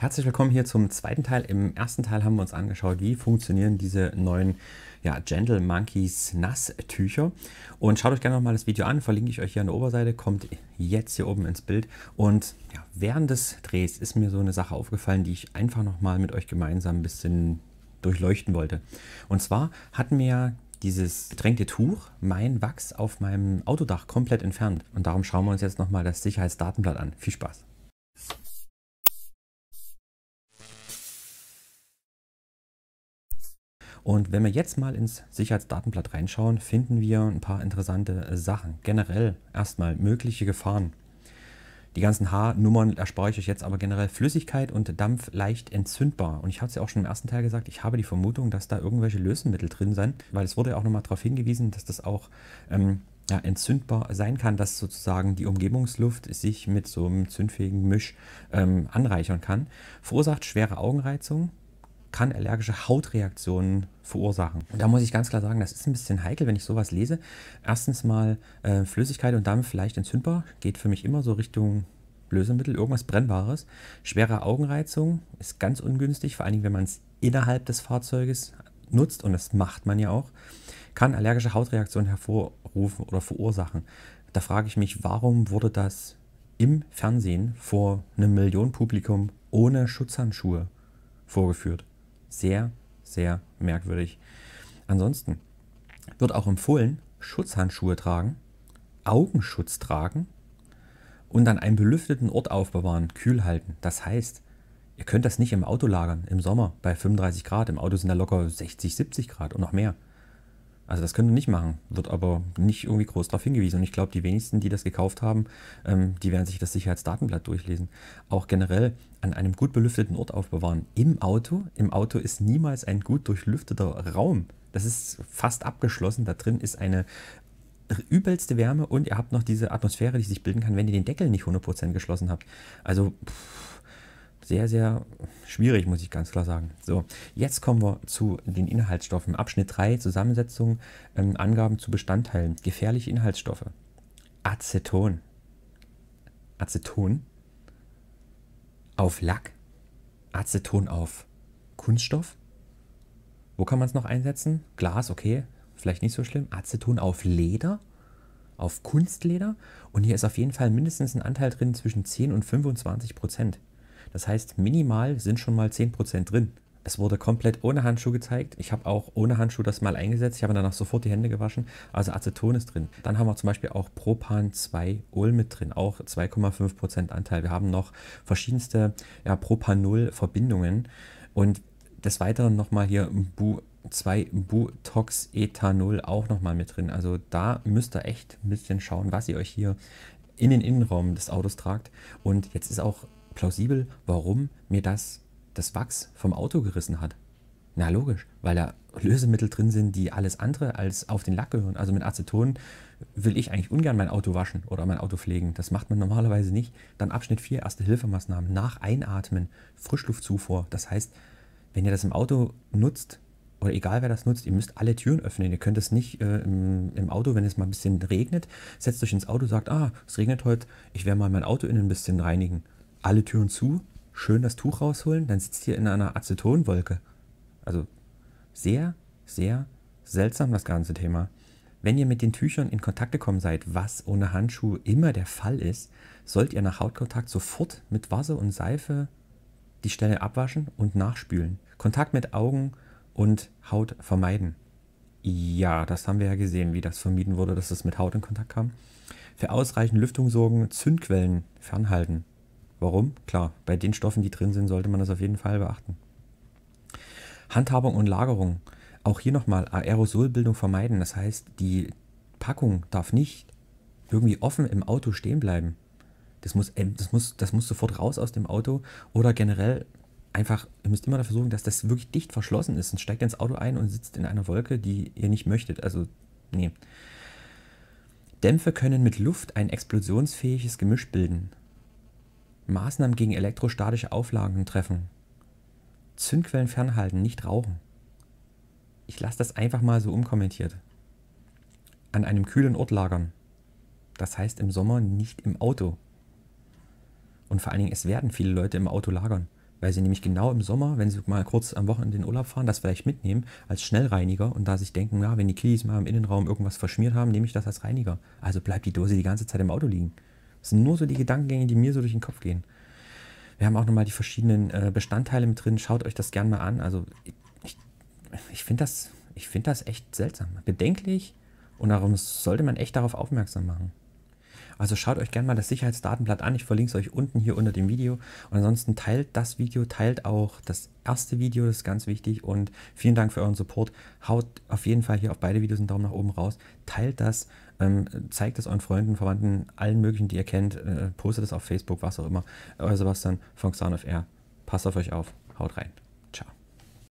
Herzlich willkommen hier zum zweiten Teil. Im ersten Teil haben wir uns angeschaut, wie funktionieren diese neuen ja, Gentle Monkeys Nasstücher. Und schaut euch gerne nochmal das Video an, verlinke ich euch hier an der Oberseite, kommt jetzt hier oben ins Bild. Und ja, während des Drehs ist mir so eine Sache aufgefallen, die ich einfach nochmal mit euch gemeinsam ein bisschen durchleuchten wollte. Und zwar hatten wir ja dieses gedrängte Tuch mein Wachs auf meinem Autodach komplett entfernt. Und darum schauen wir uns jetzt nochmal das Sicherheitsdatenblatt an. Viel Spaß! Und wenn wir jetzt mal ins Sicherheitsdatenblatt reinschauen, finden wir ein paar interessante äh, Sachen. Generell erstmal mögliche Gefahren. Die ganzen H-Nummern erspare ich euch jetzt, aber generell Flüssigkeit und Dampf leicht entzündbar. Und ich habe es ja auch schon im ersten Teil gesagt, ich habe die Vermutung, dass da irgendwelche Lösemittel drin sind, weil es wurde ja auch nochmal darauf hingewiesen, dass das auch ähm, ja, entzündbar sein kann, dass sozusagen die Umgebungsluft sich mit so einem zündfähigen Misch ähm, anreichern kann. Verursacht schwere Augenreizung, kann allergische Hautreaktionen verursachen. Und da muss ich ganz klar sagen, das ist ein bisschen heikel, wenn ich sowas lese. Erstens mal äh, Flüssigkeit und damit vielleicht entzündbar. Geht für mich immer so Richtung Lösemittel, irgendwas Brennbares. Schwere Augenreizung ist ganz ungünstig, vor allen Dingen, wenn man es innerhalb des Fahrzeuges nutzt und das macht man ja auch, kann allergische Hautreaktionen hervorrufen oder verursachen. Da frage ich mich, warum wurde das im Fernsehen vor einem Millionen Publikum ohne Schutzhandschuhe vorgeführt? sehr, sehr merkwürdig. Ansonsten wird auch empfohlen, Schutzhandschuhe tragen, Augenschutz tragen und an einem belüfteten Ort aufbewahren, kühl halten. Das heißt, ihr könnt das nicht im Auto lagern, im Sommer bei 35 Grad. Im Auto sind da locker 60, 70 Grad und noch mehr. Also das können wir nicht machen, wird aber nicht irgendwie groß darauf hingewiesen. Und ich glaube, die wenigsten, die das gekauft haben, ähm, die werden sich das Sicherheitsdatenblatt durchlesen. Auch generell an einem gut belüfteten Ort aufbewahren. Im Auto. Im Auto ist niemals ein gut durchlüfteter Raum. Das ist fast abgeschlossen. Da drin ist eine übelste Wärme und ihr habt noch diese Atmosphäre, die sich bilden kann, wenn ihr den Deckel nicht 100% geschlossen habt. Also pff, sehr, sehr schwierig, muss ich ganz klar sagen. So, jetzt kommen wir zu den Inhaltsstoffen. Abschnitt 3, Zusammensetzung, ähm, Angaben zu Bestandteilen. Gefährliche Inhaltsstoffe. Aceton. Aceton auf Lack. Aceton auf Kunststoff. Wo kann man es noch einsetzen? Glas, okay, vielleicht nicht so schlimm. Aceton auf Leder auf Kunstleder und hier ist auf jeden Fall mindestens ein Anteil drin zwischen 10 und 25 Prozent. Das heißt, minimal sind schon mal 10% drin. Es wurde komplett ohne Handschuh gezeigt. Ich habe auch ohne Handschuh das mal eingesetzt. Ich habe danach sofort die Hände gewaschen. Also Aceton ist drin. Dann haben wir zum Beispiel auch Propan 2 Ol mit drin. Auch 2,5% Anteil. Wir haben noch verschiedenste ja, Propanol-Verbindungen. Und des Weiteren nochmal hier Bu 2 Butox Ethanol auch nochmal mit drin. Also da müsst ihr echt ein bisschen schauen, was ihr euch hier in den Innenraum des Autos tragt. Und jetzt ist auch plausibel, warum mir das das Wachs vom Auto gerissen hat. Na logisch, weil da Lösemittel drin sind, die alles andere als auf den Lack gehören. Also mit Aceton will ich eigentlich ungern mein Auto waschen oder mein Auto pflegen. Das macht man normalerweise nicht. Dann Abschnitt 4, erste Hilfemaßnahmen, nach Einatmen, Frischluftzufuhr. Das heißt, wenn ihr das im Auto nutzt, oder egal wer das nutzt, ihr müsst alle Türen öffnen. Ihr könnt es nicht äh, im, im, Auto, wenn es mal ein bisschen regnet, setzt euch ins Auto, sagt, ah, es regnet heute, ich werde mal mein Auto innen ein bisschen reinigen alle Türen zu, schön das Tuch rausholen, dann sitzt ihr in einer Acetonwolke. Also sehr, sehr seltsam das ganze Thema. Wenn ihr mit den Tüchern in Kontakt gekommen seid, was ohne Handschuhe immer der Fall ist, sollt ihr nach Hautkontakt sofort mit Wasser und Seife die Stelle abwaschen und nachspülen. Kontakt mit Augen und Haut vermeiden. Ja, das haben wir ja gesehen, wie das vermieden wurde, dass es mit Haut in Kontakt kam. Für ausreichend Lüftung sorgen, Zündquellen fernhalten. Warum? Klar, bei den Stoffen, die drin sind, sollte man das auf jeden Fall beachten. Handhabung und Lagerung. Auch hier nochmal Aerosolbildung vermeiden. Das heißt, die Packung darf nicht irgendwie offen im Auto stehen bleiben. Das muss, das muss, das muss sofort raus aus dem Auto oder generell einfach, ihr müsst immer dafür sorgen, dass das wirklich dicht verschlossen ist. Und steigt ins Auto ein und sitzt in einer Wolke, die ihr nicht möchtet. Also, nee. Dämpfe können mit Luft ein explosionsfähiges Gemisch bilden. Maßnahmen gegen elektrostatische Auflagen treffen. Zündquellen fernhalten, nicht rauchen. Ich lasse das einfach mal so unkommentiert. An einem kühlen Ort lagern. Das heißt im Sommer nicht im Auto. Und vor allen Dingen, es werden viele Leute im Auto lagern, weil sie nämlich genau im Sommer, wenn sie mal kurz am Wochenende in den Urlaub fahren, das vielleicht mitnehmen als Schnellreiniger und da sich denken, ja, wenn die Kiddies mal im Innenraum irgendwas verschmiert haben, nehme ich das als Reiniger. Also bleibt die Dose die ganze Zeit im Auto liegen. Das sind nur so die Gedankengänge, die mir so durch den Kopf gehen. Wir haben auch nochmal die verschiedenen äh, Bestandteile mit drin. Schaut euch das gerne mal an. Also ich, ich finde das, find das echt seltsam, bedenklich und darum sollte man echt darauf aufmerksam machen. Also schaut euch gerne mal das Sicherheitsdatenblatt an. Ich verlinke es euch unten hier unter dem Video. Und ansonsten teilt das Video, teilt auch das erste Video, das ist ganz wichtig. Und vielen Dank für euren Support. Haut auf jeden Fall hier auf beide Videos einen Daumen nach oben raus. Teilt das, ähm, zeigt es euren Freunden, Verwandten, allen möglichen, die ihr kennt. Äh, postet es auf Facebook, was auch immer. Euer Sebastian von Xan Air. Passt auf euch auf. Haut rein.